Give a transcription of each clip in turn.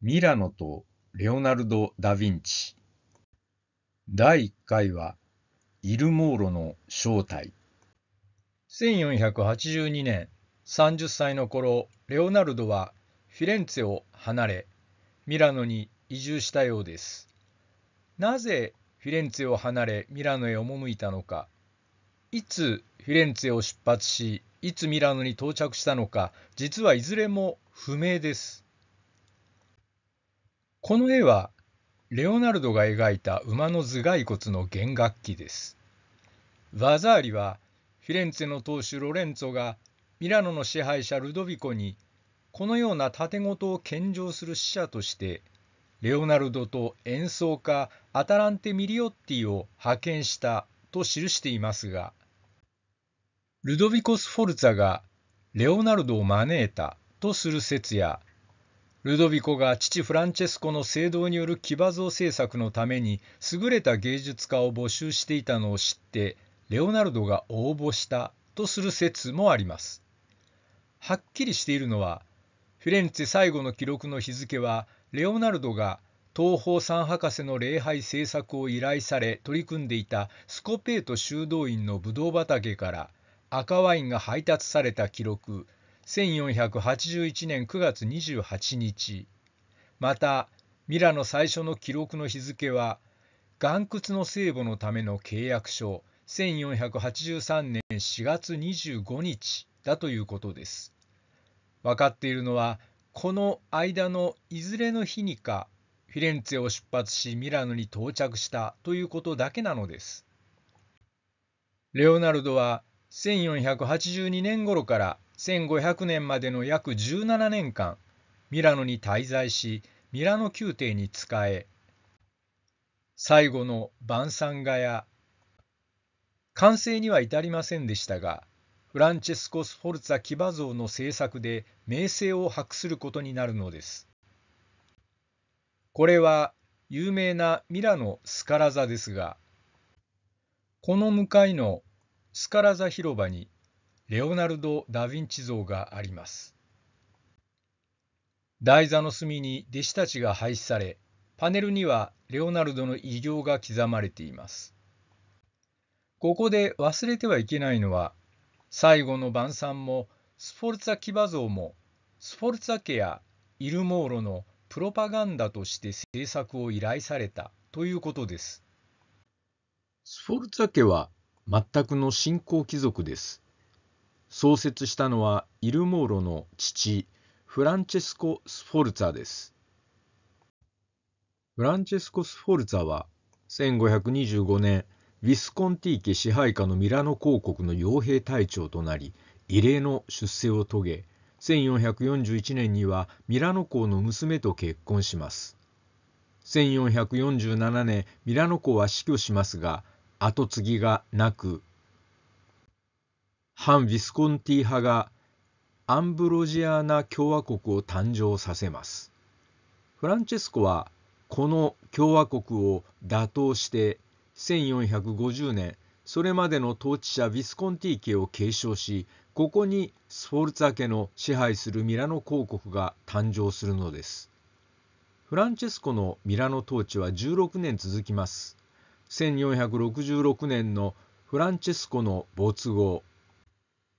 ミラノとレオナルド・ダ・ヴィンチ第1回はイルモーロの正体1482年30歳の頃レオナルドはフィレンツェを離れミラノに移住したようですなぜフィレンツェを離れミラノへ赴いたのかいつフィレンツェを出発しいつミラノに到着したのか実はいずれも不明ですこの絵はレオナルドが描いた馬の頭蓋骨の弦楽器です。ワザーリはフィレンツェの当主ロレンツォがミラノの支配者ルドビコにこのような盾事を献上する使者としてレオナルドと演奏家アタランテ・ミリオッティを派遣したと記していますがルドビコス・フォルツァがレオナルドを招いたとする説やルドヴィコが父フランチェスコの聖堂による騎馬像制作のために優れた芸術家を募集していたのを知ってレオナルドが応募したとする説もあります。はっきりしているのはフィレンツェ最後の記録の日付はレオナルドが東方三博士の礼拝制作を依頼され取り組んでいたスコペート修道院のブドウ畑から赤ワインが配達された記録1481年9月28日またミラの最初の記録の日付は岩窟の聖母のための契約書1483年4月25日だということです。分かっているのはこの間のいずれの日にかフィレンツェを出発しミラノに到着したということだけなのです。レオナルドは1482年頃から1500年までの約17年間ミラノに滞在しミラノ宮廷に仕え最後の晩餐画や完成には至りませんでしたがフランチェスコ・スフォルツァ・キバ像の制作で名声を博することになるのです。これは有名なミラノ・スカラ座ですがこの向かいのスカラ座広場にレオナルド・ダ・ヴィンチ像があります。台座の隅に弟子たちが廃止され、パネルにはレオナルドの偉業が刻まれています。ここで忘れてはいけないのは、最後の晩餐もスフォルツァ騎馬像もスフォルツァ家やイルモーロのプロパガンダとして制作を依頼されたということです。スフォルツァ家は全くの新興貴族です。創設したのはイルモーロの父フランチェスコ・スフォルツァですフランチェスコ・スフォルツァは1525年ウィスコンティー家支配下のミラノ公国の傭兵隊長となり異例の出世を遂げ1441年にはミラノ公の娘と結婚します1447年ミラノ公は死去しますが跡継ぎがなく反ヴィスコンティ派がアンブロジアーナ共和国を誕生させます。フランチェスコはこの共和国を打倒して1450年それまでの統治者ヴィスコンティ家を継承しここにスフォルツァ家の支配するミラノ公国が誕生するのです。フランチェスコのミラノ統治は16年続きます。1466年のフランチェスコの没後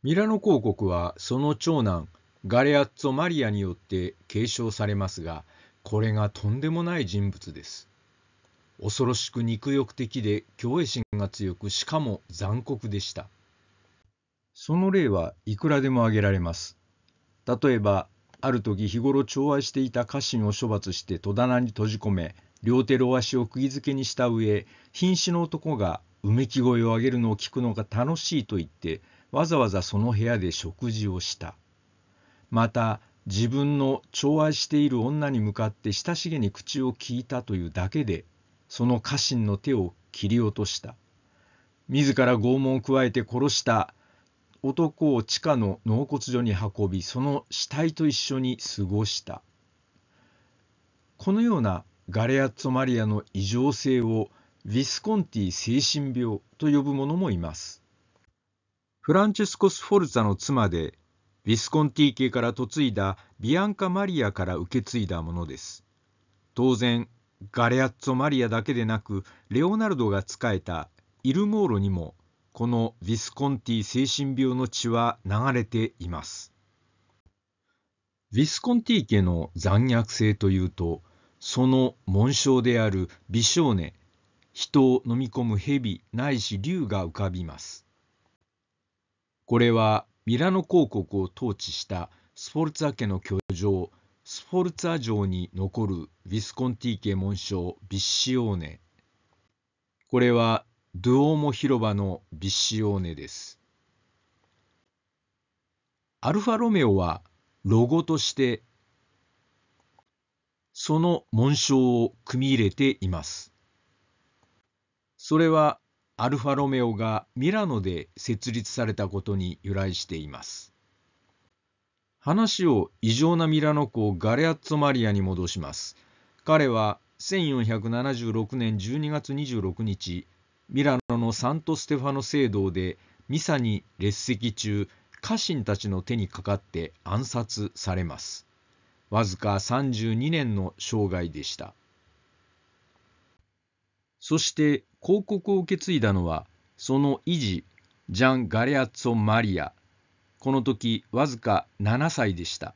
ミラノ公国はその長男ガレアッツォ・マリアによって継承されますがこれがとんでもない人物です恐ろしく肉欲的で恐栄心が強くしかも残酷でしたその例はいくらでも挙げられます例えばある時日頃寵愛していた家臣を処罰して戸棚に閉じ込め両手両足を釘付けにした上瀕死の男がうめき声を上げるのを聞くのが楽しいと言ってわざわざその部屋で食事をした。また自分の寵愛している女に向かって親しげに口を聞いたというだけでその家臣の手を切り落とした自ら拷問を加えて殺した男を地下の納骨所に運びその死体と一緒に過ごしたこのようなガレアッツォ・マリアの異常性をウィスコンティ精神病と呼ぶ者もいますフランチェスコス・フォルツァの妻で、ヴィスコンティー家から嫁いだビアンカ・マリアから受け継いだものです。当然、ガレアッツォ・マリアだけでなく、レオナルドが仕えたイルモーロにも、このヴィスコンティ精神病の血は流れています。ヴィスコンティ家の残虐性というと、その紋章である美少年、人を飲み込む蛇ないし竜が浮かびます。これはミラノ公国を統治したスフォルツァ家の居城スフォルツァ城に残るヴィスコンティー家紋章ビッシオーネこれはドゥオーモ広場のビッシオーネですアルファロメオはロゴとしてその紋章を組み入れていますそれはアルファロメオがミラノで設立されたことに由来しています。話を異常なミラノ公ガレアッツォ・マリアに戻します。彼は1476年12月26日、ミラノのサント・ステファノ聖堂でミサに列席中、家臣たちの手にかかって暗殺されます。わずか32年の生涯でした。そして広告を受け継いだのは、その維持、ジャン・ガレアッツォ・マリア。この時、わずか7歳でした。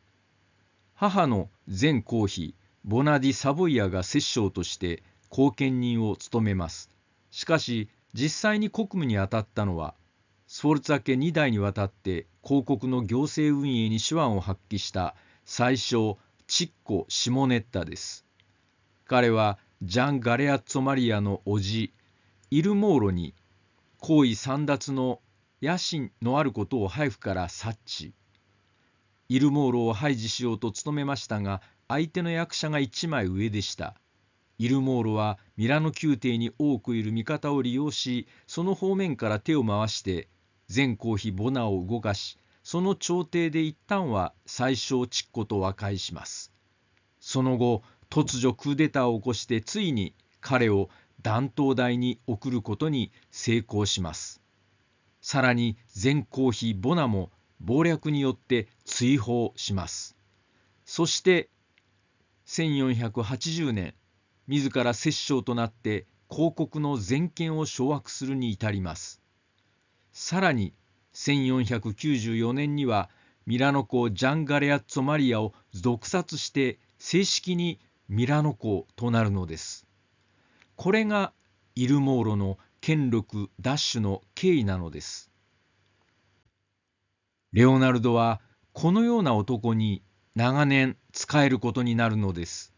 母の前皇妃、ボナディ・サボイアが摂政として後見人を務めます。しかし、実際に国務に当たったのは、スフォルツァ家2代にわたって広告の行政運営に手腕を発揮した最初チッコ・シモネッタです。彼はジャン・ガレアッツォ・マリアの叔父イルモーロに皇位三奪の野心のあることを配布から察知イルモーロを排除しようと努めましたが相手の役者が一枚上でしたイルモーロはミラノ宮廷に多くいる味方を利用しその方面から手を回して全公妃ボナを動かしその朝廷で一旦は最小チッコと和解しますその後突如クーデターを起こしてついに彼を弾頭台に送ることに成功します。さらに前皇妃ボナも謀略によって追放します。そして1480年、自ら摂政となって広告の全権を掌握するに至ります。さらに1494年にはミラノ公ジャン・ガレアッツォ・マリアを毒殺して正式にミラノ公となるのです。これがイルモーロの権力奪取の経緯なのです。レオナルドはこのような男に長年仕えることになるのです。